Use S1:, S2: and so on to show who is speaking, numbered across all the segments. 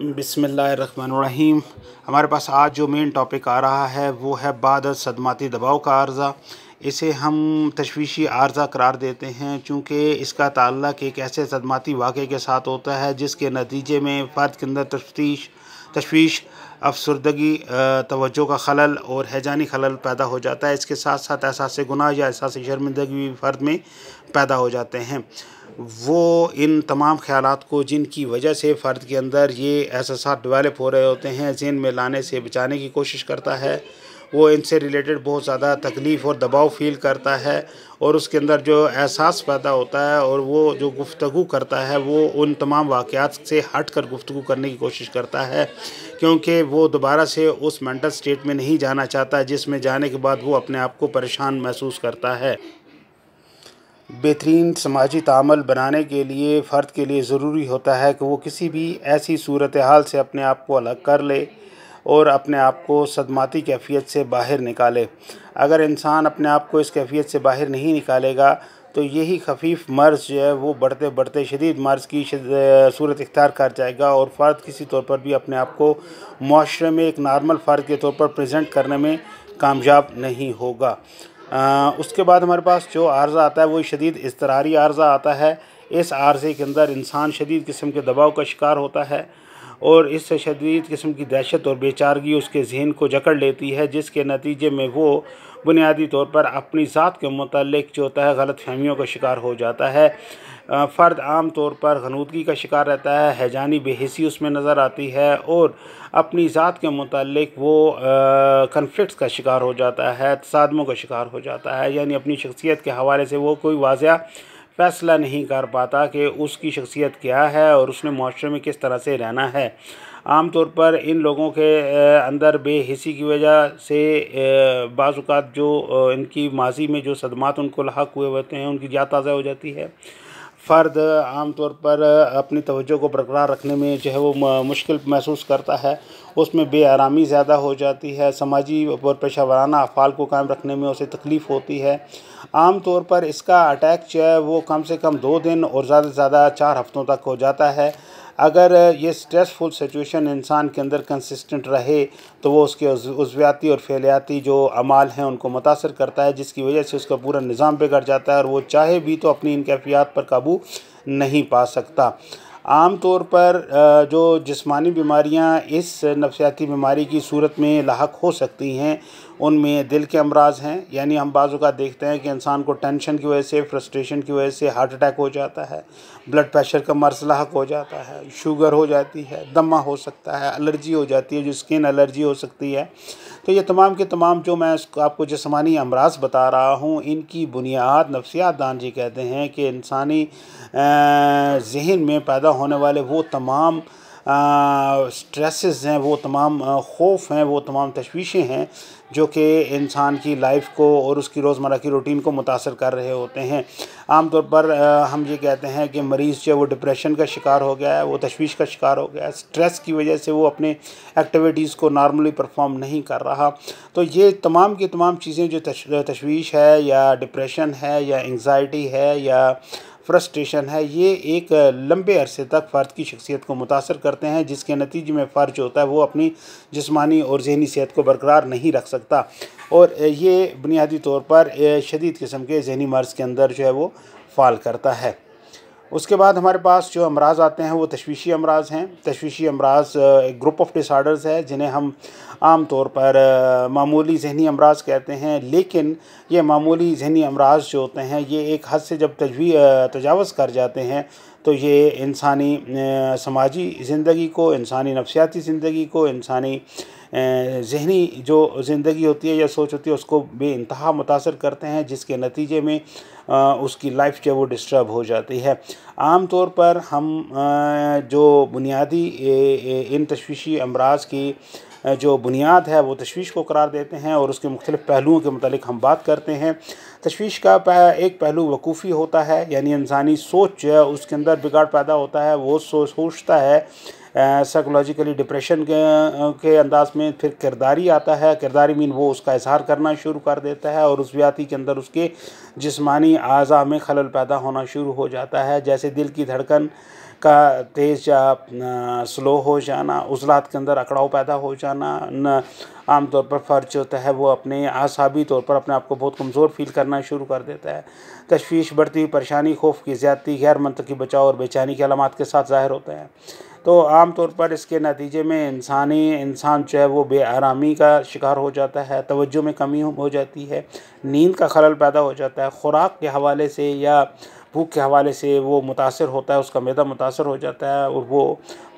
S1: बिसमीम हमारे पास आज जो मेन टॉपिक आ रहा है वो है बाद सदमाती दबाव का आर्ज़ा इसे हम तशवीशी आर्जा करार देते हैं चूँकि इसका ताल्लक एक ऐसे सदमाती वाक़े के साथ होता है जिसके नतीजे में फ़र्द के अंदर तफ्तीश तशवीश अफसरदगी तवज्जो का खलल और हैजानी खलल पैदा हो जाता है इसके साथ साथ एहसास गुनाह या एहसास शर्मिंदगी भी फ़र्द में पैदा हो जाते हैं वो इन तमाम ख्याल को जिनकी वजह से फ़र्द के अंदर ये एहसास डिवेलप हो रहे होते हैं जिन में लाने से बचाने की कोशिश करता है वो इनसे रिलेटेड बहुत ज़्यादा तकलीफ़ और दबाव फील करता है और उसके अंदर जो एहसास पैदा होता है और वो जो गुफ्तु करता है वो उन तमाम वाक़ात से हट कर गुफ्तु करने की कोशिश करता है क्योंकि वो दोबारा से उस मेंटल स्टेट में नहीं जाना चाहता जिसमें जाने के बाद वो अपने आप को परेशान महसूस करता है बेहतरीन समाजी तामल बनाने के लिए फ़र्द के लिए ज़रूरी होता है कि वो किसी भी ऐसी सूरत हाल से अपने आप को अलग कर ले और अपने आप को सदमाती कैफियत से बाहर निकाले अगर इंसान अपने आप को इस कैफियत से बाहर नहीं निकालेगा तो यही खफीफ मर्ज़ जो है वो बढ़ते बढ़ते शदीद मर्ज़ की सूरत इख्तियार कर जाएगा और फ़र्द किसी तौर पर भी अपने आप को माशरे में एक नॉर्मल फ़र्द के तौर पर प्रजेंट करने में कामयाब नहीं होगा आ, उसके बाद हमारे पास जो आर्ज़ा आता है वो शदीद इसतरारी आर्ज़ा आता है इस आर्ज़े के अंदर इंसान शदीद किस्म के दबाव का शिकार होता है और इस शदीद किस्म की दहशत और बेचारगी उसके जहन को जकड़ लेती है जिसके नतीजे में वो बुनियादी तौर पर अपनी ज़ात के मतलब जो होता है गलत फहमियों का शिकार हो जाता है फ़र्द आम तौर पर गनूदगी का शिकार रहता है हैजानी बेहसी उसमें नज़र आती है और अपनी ज़ात के मतलब वो कन्फ्लिक्ट का शिकार हो जाता है तसादमों का शिकार हो जाता है यानी अपनी शख्सियत के हवाले से वो कोई वाजह फैसला नहीं कर पाता कि उसकी शख्सियत क्या है और उसने माशरे में किस तरह से रहना है आम तौर पर इन लोगों के अंदर बेहिसी की वजह से बाज़ात जो इनकी माजी में जो सदमात उनको लाक हुए होते हैं उनकी याद ताज़ा हो जाती है फ़र्द आमतौर पर अपनी तवज्जो को बरकरार रखने में जो है वो मुश्किल महसूस करता है उसमें बेआरामी ज़्यादा हो जाती है समाजी और पेशा वाराना अफ़ाल को कायम रखने में उसे तकलीफ़ होती है आम तौर पर इसका अटैक जो है वो कम से कम दो दिन और ज़्यादा से ज़्यादा चार हफ्तों तक हो जाता है अगर ये स्ट्रेसफुल सिचुएशन इंसान के अंदर कंसिस्टेंट रहे तो वो उसके उजवियाती और फैलियाती जो अमाल हैं उनको मुतासर करता है जिसकी वजह से उसका पूरा निज़ाम बिगड़ जाता है और वो चाहे भी तो अपनी इन कैफियात पर काबू नहीं पा सकता आम तौर पर जो जिस्मानी बीमारियां इस नफसियाती बीमारी की सूरत में लाक हो सकती हैं उनमें दिल के अमराज हैं यानी हम बाज़ू का देखते हैं कि इंसान को टेंशन की वजह से फ्रस्ट्रेशन की वजह से हार्ट अटैक हो जाता है ब्लड प्रेशर का मरसला हक हो जाता है शुगर हो जाती है दमा हो सकता है एलर्जी हो जाती है जो स्किन एलर्जी हो सकती है तो ये तमाम के तमाम जो मैं आपको जिसमानी अमराज बता रहा हूँ इनकी बुनियाद नफसियात दान जी कहते हैं कि इंसानी जहन में पैदा होने वाले वो तमाम स्ट्रेसेस हैं वो तमाम खौफ हैं वो तमाम तशवीशें हैं जो कि इंसान की लाइफ को और उसकी रोज़मर्रा की रूटीन को मुतासर कर रहे होते हैं आम तौर पर हम ये कहते हैं कि मरीज़ जो है वो डिप्रेशन का शिकार हो गया है वो तशवीश का शिकार हो गया है स्ट्रेस की वजह से वो अपने एक्टिविटीज़ को नॉर्मली परफॉर्म नहीं कर रहा तो ये तमाम की तमाम चीज़ें जो तशवीश है या डिप्रेशन है या एंगजाइटी है या फ्रस्ट्रेशन है ये एक लंबे अरसे तक फ़र्द की शख्सियत को मुतासर करते हैं जिसके नतीजे में फ़र्द जो होता है वो अपनी जिसमानी और जहनी सेहत को बरकरार नहीं रख सकता और ये बुनियादी तौर पर शदीद किस्म के जहनी मर्ज़ के अंदर जो है वो फ़ाल करता है उसके बाद हमारे पास जो अमराज आते हैं वो तशवीशी अमराज हैं तशवीशी अमराज एक ग्रुप ऑफ डिसऑर्डर्स है जिन्हें हम आम तौर पर मामूली जहनी अमराज कहते हैं लेकिन ये मामूली जहनी अमराज जो होते हैं ये एक हद से जब तजवी तजावज़ कर जाते हैं तो ये इंसानी समाजी ज़िंदगी को इंसानी नफसियाती ज़िंदगी को इंसानी जहनी जो ज़िंदगी होती है या सोच होती है उसको बे इंतहा मुतासर करते हैं जिसके नतीजे में उसकी लाइफ जो है वो डिस्टर्ब हो जाती है आम तौर पर हम जो बुनियादी इन तश्वीशी अमराज की जो बुनियाद है वो तशवीश को करार देते हैं और उसके मुख्तलिफ़ पहलुओं के मतलब हम बात करते हैं तशवीश का एक पहलू वकूफ़ी होता है यानी इंसानी सोच जो है उसके अंदर बिगाड़ पैदा होता है वो सोच सोचता है साइकोलॉजिकली डिप्रेशन के, के अंदाज में फिर किरदारी आता है किरदारी मीन वो उसका इजहार करना शुरू कर देता है और उस व्याति के अंदर उसके जिस्मानी अज़ा में खलल पैदा होना शुरू हो जाता है जैसे दिल की धड़कन का तेज़ या स्लो हो जाना उजलात के अंदर अकड़ाव पैदा हो जाना न आमतौर पर फ़र्ज होता है वो अपने आसाबी तौर पर अपने आप को बहुत कमज़ोर फील करना शुरू कर देता है तशवीश बढ़ती हुई परेशानी खौफ की ज्यादती गैर की बचाव और बेचैनी की अलामत के साथ ज़ाहिर होते हैं तो आम तौर पर इसके नतीजे में इंसानी इंसान जो है वो बेआरामी का शिकार हो जाता है तवज्जो में कमी हो जाती है नींद का खलल पैदा हो जाता है ख़ुराक के हवाले से या भूख के हवाले से वो मुतासर होता है उसका मैदा मुतासर हो जाता है और वो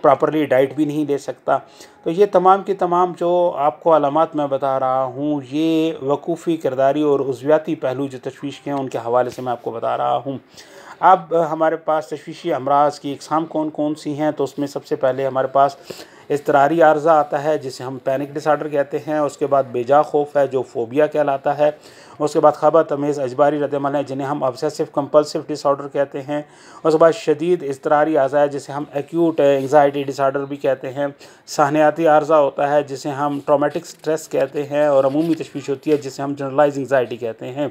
S1: प्रॉपरली डाइट भी नहीं ले सकता तो ये तमाम की तमाम जो आपको अलामत मैं बता रहा हूँ ये वकूफ़ी किरदारी और उजवियाती पहलू जो तशवीश के हैं उनके हवाले से मैं आपको बता रहा हूँ अब हमारे पास तशवीशी अमराज की इकसाम कौन कौन सी हैं तो उसमें सबसे पहले हमारे पास इसतरारी आर्जा आता है जिसे हम पैनिक डिसऑर्डर कहते हैं उसके बाद बेजा खौफ है जो फोबिया कहलाता है उसके बाद खबर तमीज़ अजबारी रद्दमल है जिन्हें हम ऑब्सेसिव कंपल्सिव डिसऑर्डर कहते हैं उसके बाद शदीद इसतरारी आज़ा है जिसे हम एक्यूट एंगजाइटी डिसऑर्डर भी कहते हैं सहनियाती आर्जा होता है जिसे हम ट्रामेटिक स्ट्रेस कहते हैं और अमूमी तशवीश होती है जिसे हम जनरलाइज एंगजाइटी कहते हैं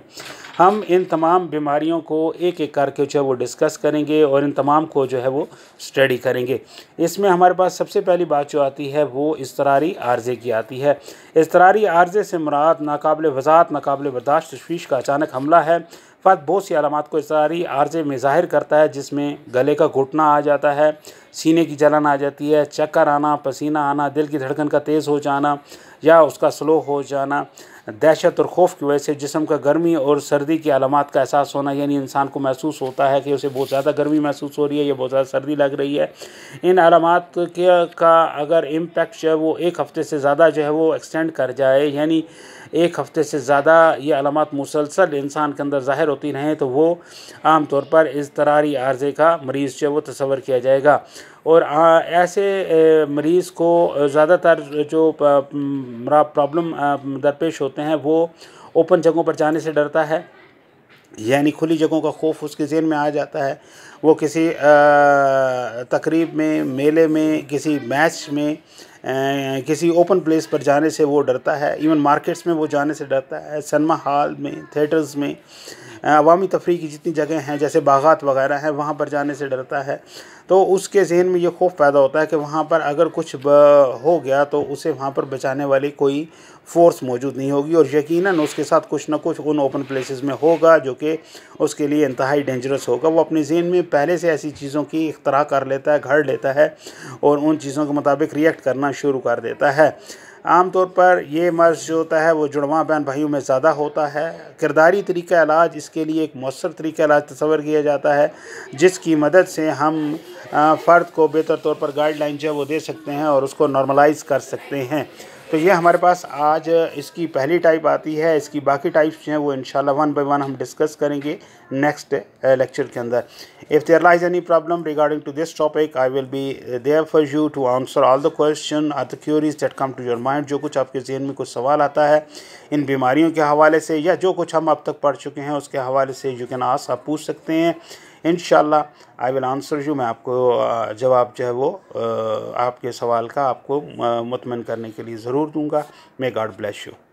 S1: हम इन तमाम बीमारियों को एक एक करके जो है वो डिस्कस करेंगे और इन तमाम को जो है वो स्टडी करेंगे इसमें हमारे पास सबसे पहली बात जो आती है वो इसतरारी आर्जे की आती है इसतरारी आर्जे से मुराद नाकबले वजात नाकबले बर्दाश्त बर्दाश्त तशवीश का अचानक हमला है फर्द बहुत सी अलामत को सारी आर्जे में ज़ाहिर करता है जिसमें गले का घुटना आ जाता है सीने की जलन आ जाती है चक्कर आना पसीना आना दिल की धड़कन का तेज़ हो जाना या उसका स्लो हो जाना दहशत और खौफ की वजह से जिसम का गर्मी और सर्दी की अलामत का एहसास होना यानी इंसान को महसूस होता है कि उसे बहुत ज़्यादा गर्मी महसूस हो रही है या बहुत ज़्यादा सर्दी लग रही है इन अलामत के का अगर इम्पेक्ट जो है वो एक हफ़्ते से ज़्यादा जो है वो एक्सटेंड कर जाए यानी एक हफ़्ते से ज़्यादा ये अलामत मुसलसल इंसान के अंदर ज़ाहिर होती रहें तो वो आम तौर पर इस तरारी आर्जे का मरीज़ जो है वो तस्वर किया जाएगा और ऐसे मरीज़ को ज़्यादातर जो प्रॉब्लम दरपेश होते हैं वो ओपन जगहों पर जाने से डरता है यानी खुली जगहों का खौफ उसके जेन में आ जाता है वो किसी तकरीब में मेले में किसी मैच में किसी ओपन प्लेस पर जाने से वो डरता है इवन मार्केट्स में वो जाने से डरता है सिनेमा हॉल में थिएटर्स में अवामी तफरी की जितनी जगह हैं जैसे बागात वगैरह हैं वहाँ पर जाने से डरता है तो उसके जहन में ये खौफ पैदा होता है कि वहाँ पर अगर कुछ हो गया तो उसे वहाँ पर बचाने वाली कोई फ़ोर्स मौजूद नहीं होगी और यकीन उसके साथ कुछ ना कुछ उन ओपन प्लेसेस में होगा जो कि उसके लिए इंतहाई डेंजरस होगा वो अपने जहन में पहले से ऐसी चीज़ों की इख्तरा कर लेता है घर लेता है और उन चीज़ों के मुताबिक रिएक्ट करना शुरू कर देता है आमतौर पर ये मर्ज़ जो होता है वो जुड़वा बहन भाइयों में ज़्यादा होता है किरदारी तरीका इलाज इसके लिए एक मौसर तरीका इलाज तस्वर किया जाता है जिसकी मदद से हम फ़र्द को बेहतर तौर पर गाइडलाइन जो है वो दे सकते हैं और उसको नॉर्मलाइज कर सकते हैं तो ये हमारे पास आज इसकी पहली टाइप आती है इसकी बाकी टाइप्स जो हैं वो इन वन बाई वन हम डिस्कस करेंगे नेक्स्ट लेक्चर uh, के अंदर if there lies any problem regarding to this topic I will be there for you to answer all the question or the queries that come to your mind जो कुछ आपके जहन में कुछ सवाल आता है इन बीमारियों के हवाले से या जो कुछ हम अब तक पढ़ चुके हैं उसके हवाले से यू कैन आस आप पूछ सकते हैं and I will answer you मैं आपको जवाब जो है वो आपके सवाल का आपको मुतमिन करने के लिए ज़रूर दूंगा मे गॉड ब्लेस यू